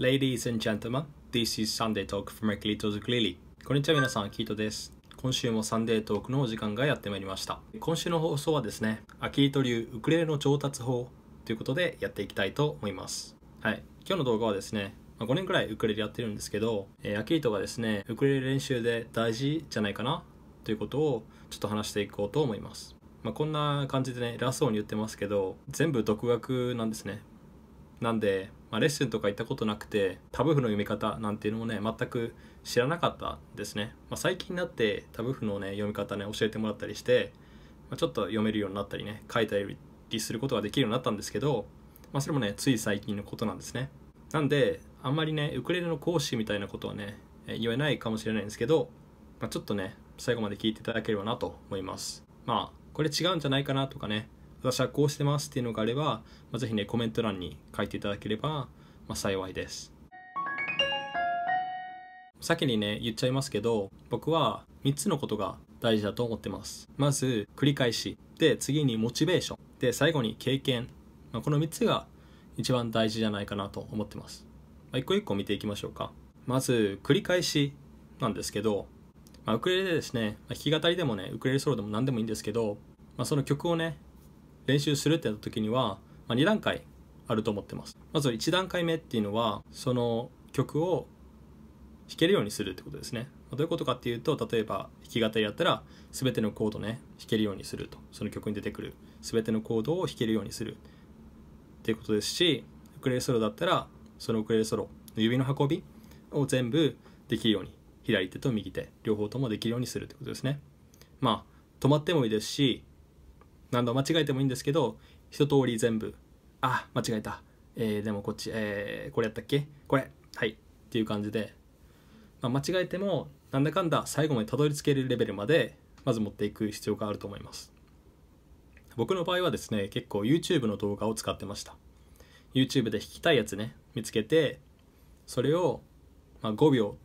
Ladies and gentlemen, this is Sunday Talk from Akilito's g l i l y こんにちは皆さん、キートです。今週もサンデートークのお時間がやってまいりました。今週の放送はですね、アキリト流ウクレレの上達法ということでやっていきたいと思います。はい。今日の動画はですね、5年くらいウクレレやってるんですけど、えー、アキリトがですね、ウクレレ練習で大事じゃないかなということをちょっと話していこうと思います。まあ、こんな感じでね、偉そうに言ってますけど、全部独学なんですね。なんで、まあ、レッスンとか行ったことなくてタブ譜の読み方なんていうのもね全く知らなかったですね、まあ、最近になってタブ譜のね読み方ね教えてもらったりして、まあ、ちょっと読めるようになったりね書いたりすることができるようになったんですけど、まあ、それもねつい最近のことなんですねなんであんまりねウクレレの講師みたいなことはね言えないかもしれないんですけど、まあ、ちょっとね最後まで聞いていただければなと思いますまあこれ違うんじゃないかなとかね私はこうしてますっていうのがあれば、まあ、ぜひね、コメント欄に書いていただければ、まあ、幸いです。先にね、言っちゃいますけど、僕は3つのことが大事だと思ってます。まず、繰り返し。で、次にモチベーション。で、最後に経験。まあ、この3つが一番大事じゃないかなと思ってます。まあ、一個一個見ていきましょうか。まず、繰り返しなんですけど、まあ、ウクレレでですね、まあ、弾き語りでもね、ウクレレソロでも何でもいいんですけど、まあ、その曲をね、練習するってやった時には、まあ、2段階あると思ってますまず1段階目っていうのはその曲を弾けるようにするってことですねどういうことかっていうと例えば弾き語りやったら全てのコードね弾けるようにするとその曲に出てくる全てのコードを弾けるようにするっていうことですしウクレレソロだったらそのウクレレソロの指の運びを全部できるように左手と右手両方ともできるようにするってことですねまあ止まってもいいですし何度間違えてもいいんですけど一通り全部あ間違えた、えー、でもこっち、えー、これやったっけこれはいっていう感じで、まあ、間違えてもなんだかんだ最後までたどり着けるレベルまでまず持っていく必要があると思います僕の場合はですね結構 YouTube の動画を使ってました YouTube で弾きたいやつね見つけてそれをま5秒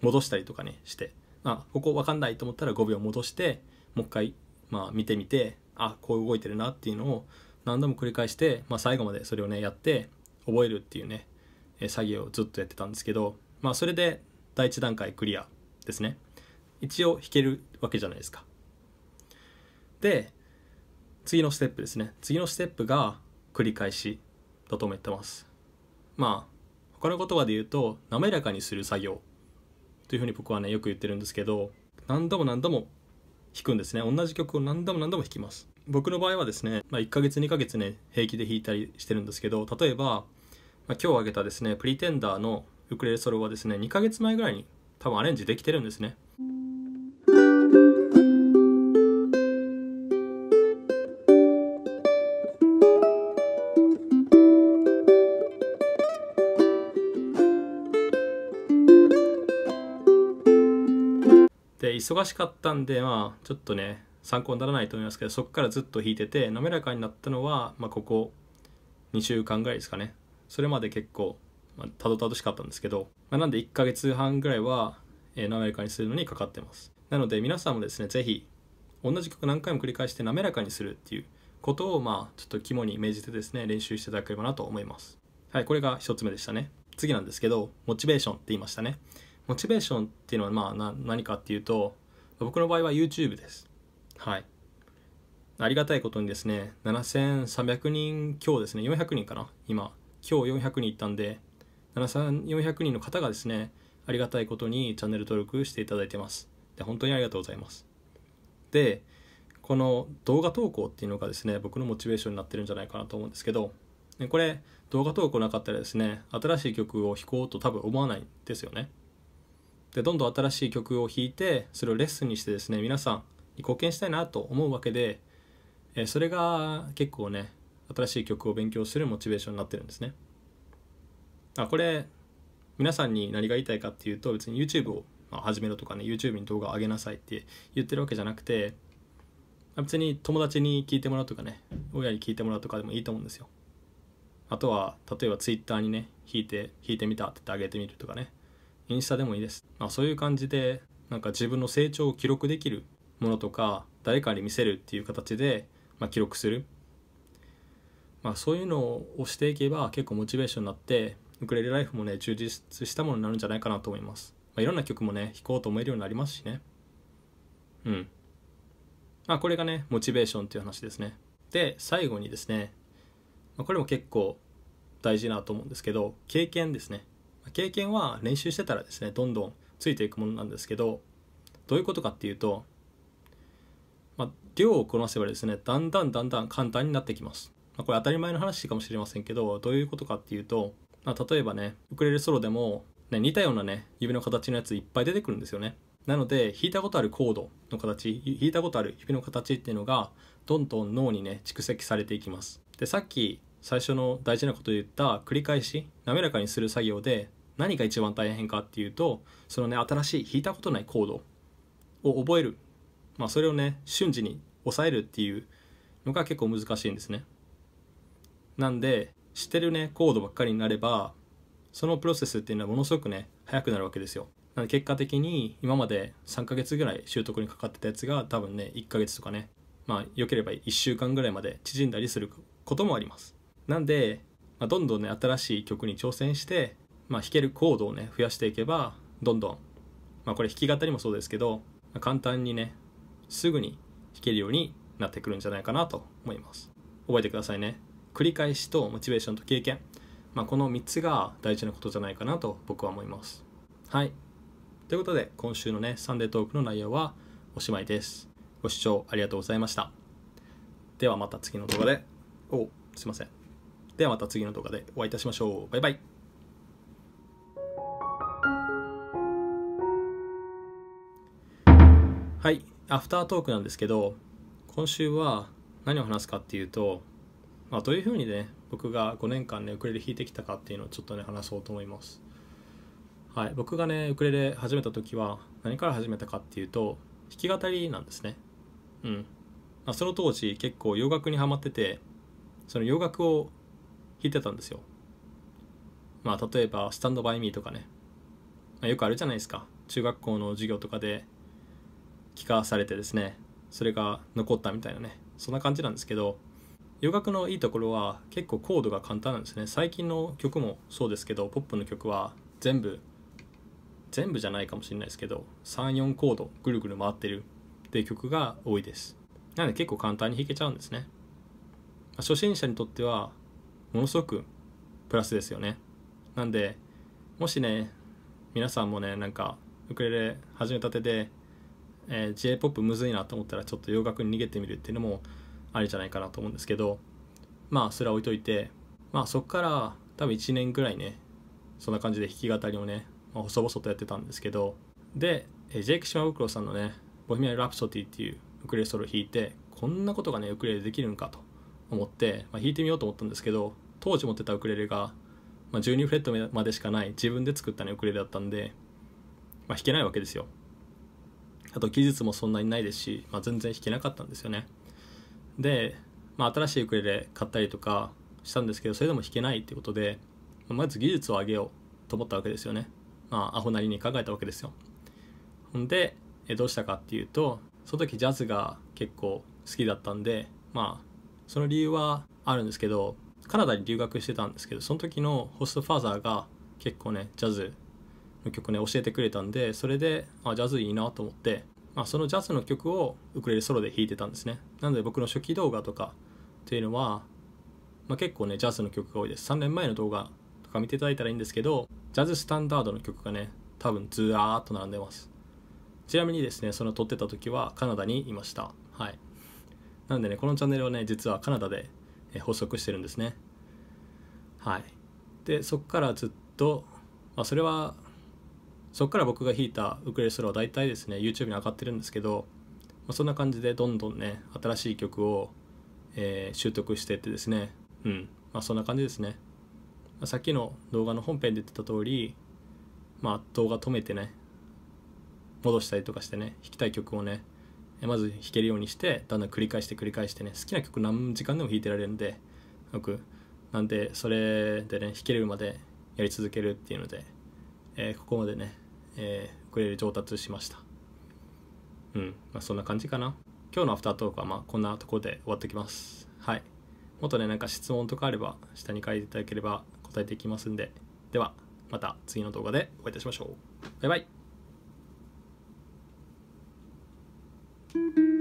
戻したりとかねして、まあ、ここ分かんないと思ったら5秒戻してもう一回まあ見てみてあこう動いてるなっていうのを何度も繰り返して、まあ、最後までそれをねやって覚えるっていうね作業をずっとやってたんですけど、まあ、それで第1段階クリアですね一応弾けるわけじゃないですかで次のステップですね次のステップが繰り返しだと思ってますまあ他の言葉で言うと滑らかにする作業というふうに僕はねよく言ってるんですけど何度も何度も弾くんですね同じ曲を何度も何度も弾きます僕の場合はですね、まあ、1ヶ月2ヶ月ね平気で弾いたりしてるんですけど例えば、まあ、今日挙げたですね「プリテンダーのウクレレソロはですね2ヶ月前ぐらいに多分アレンジできてるんですね忙しかったんで、まあ、ちょっとね、参考にならないと思いますけど、そこからずっと弾いてて、滑らかになったのは、まあ、ここ2週間ぐらいですかね。それまで結構、まあ、たどたどしかったんですけど、まあ、なんで1ヶ月半ぐらいは、えー、滑らかにするのにかかってます。なので、皆さんもですね、是非同じ曲何回も繰り返して滑らかにするっていうことを、まあ、ちょっと肝に銘じてですね、練習していただければなと思います。はい、これが1つ目でしたね。次なんですけど、モチベーションって言いましたね。モチベーションっていうのはまあな何かっていうと僕の場合は YouTube です。はい。ありがたいことにですね、7300人今日ですね、400人かな、今。今日400人いったんで、7400人の方がですね、ありがたいことにチャンネル登録していただいてます。で、本当にありがとうございます。で、この動画投稿っていうのがですね、僕のモチベーションになってるんじゃないかなと思うんですけど、これ、動画投稿なかったらですね、新しい曲を弾こうと多分思わないんですよね。でどんどん新しい曲を弾いてそれをレッスンにしてですね皆さんに貢献したいなと思うわけで、えそれが結構ね新しい曲を勉強するモチベーションになってるんですねあこれ皆さんに何が言いたいかっていうと別に YouTube を始めろとかね YouTube に動画上げなさいって言ってるわけじゃなくて別に友達に聞いてもらうとかね親に聞いてもらうとかでもいいと思うんですよあとは例えば Twitter にね弾いて弾いてみたって言ってあげてみるとかねインスタでもいいです。まあ、そういう感じで、なんか自分の成長を記録できるものとか、誰かに見せるっていう形で、まあ、記録する。まあ、そういうのをしていけば結構モチベーションになって、ウクレレライフもね、充実したものになるんじゃないかなと思います。まあ、いろんな曲もね、弾こうと思えるようになりますしね。うん。まあ、これがね、モチベーションっていう話ですね。で、最後にですね、まあ、これも結構大事なと思うんですけど、経験ですね。経験は練習してたらですねどんどんついていくものなんですけどどういうことかっていうと、まあ、量をこなせばですねだんだんだんだん簡単になってきます、まあ、これ当たり前の話かもしれませんけどどういうことかっていうと、まあ、例えばねウクレレソロでも、ね、似たようなね指の形のやついっぱい出てくるんですよねなので弾いたことあるコードの形弾いたことある指の形っていうのがどんどん脳にね蓄積されていきますでさっき最初の大事なこと言った繰り返し滑らかにする作業で何が一番大変かっていうとそのね新しい弾いたことないコードを覚える、まあ、それをね瞬時に抑えるっていうのが結構難しいんですねなんで知ってるねコードばっかりになればそのプロセスっていうのはものすごくね早くなるわけですよなので結果的に今まで3ヶ月ぐらい習得にかかってたやつが多分ね1ヶ月とかねまあ良ければ1週間ぐらいまで縮んだりすることもありますなんで、まあ、どんどんね新しい曲に挑戦してまあ、弾けるコードをね増やしていけばどんどん、まあ、これ弾き語りもそうですけど簡単にねすぐに弾けるようになってくるんじゃないかなと思います覚えてくださいね繰り返しとモチベーションと経験、まあ、この3つが大事なことじゃないかなと僕は思いますはいということで今週のねサンデートークの内容はおしまいですご視聴ありがとうございましたではまた次の動画でおすいませんではまた次の動画でお会いいたしましょうバイバイアフタートークなんですけど今週は何を話すかっていうと、まあ、どういうふうにね僕が5年間ねウクレレ弾いてきたかっていうのをちょっとね話そうと思いますはい僕がねウクレレ始めた時は何から始めたかっていうと弾き語りなんですねうん、まあ、その当時結構洋楽にはまっててその洋楽を弾いてたんですよまあ例えば「スタンドバイミーとかね、まあ、よくあるじゃないですか中学校の授業とかで帰化されてですねそれが残ったみたいなねそんな感じなんですけど洋楽のいいところは結構コードが簡単なんですね最近の曲もそうですけどポップの曲は全部全部じゃないかもしれないですけど34コードぐるぐる回ってるっていう曲が多いですなので結構簡単に弾けちゃうんですね初心者にとってはものすごくプラスですよねなんでもしね皆さんもねなんかウクレレ始めたてでえー、J-POP むずいなと思ったらちょっと洋楽に逃げてみるっていうのもありじゃないかなと思うんですけどまあそれは置いといてまあそっから多分1年ぐらいねそんな感じで弾き語りをね、まあ、細々とやってたんですけどで、えー、ジェイク・シマウクロさんのね「ボヘミアン・ラプソディ」っていうウクレレソロ弾いてこんなことがねウクレレできるんかと思って、まあ、弾いてみようと思ったんですけど当時持ってたウクレレが、まあ、12フレットまでしかない自分で作ったねウクレレだったんで、まあ、弾けないわけですよあと技術もそんなにないですし、まあ、全然弾けなかったんですよねで、まあ、新しいウクレレ買ったりとかしたんですけどそれでも弾けないってことでままず技術を上げようと思ったわけですよねまあアホなりに考えたわけですよほんでえどうしたかっていうとその時ジャズが結構好きだったんでまあその理由はあるんですけどカナダに留学してたんですけどその時のホストファーザーが結構ねジャズの曲ね教えてくれたんでそれであジャズいいなと思って、まあ、そのジャズの曲をウクレレソロで弾いてたんですねなので僕の初期動画とかっていうのは、まあ、結構ねジャズの曲が多いです3年前の動画とか見ていただいたらいいんですけどジャズスタンダードの曲がね多分ずらーっと並んでますちなみにですねその撮ってた時はカナダにいましたはいなんでねこのチャンネルはね実はカナダで発足してるんですねはいでそっからずっと、まあ、それはそこから僕が弾いたウクレレソロは大体ですね YouTube に上がってるんですけど、まあ、そんな感じでどんどんね新しい曲を、えー、習得してってですねうんまあそんな感じですね、まあ、さっきの動画の本編で言ってた通りまあ動画止めてね戻したりとかしてね弾きたい曲をねまず弾けるようにしてだんだん繰り返して繰り返してね好きな曲何時間でも弾いてられるんで僕なんでそれでね弾けるまでやり続けるっていうので、えー、ここまでねえウクレレ上達しましたうんまあそんな感じかな今日のアフタートークはまあこんなところで終わってきますはいもっとねなんか質問とかあれば下に書いていただければ答えていきますんでではまた次の動画でお会いいたしましょうバイバイ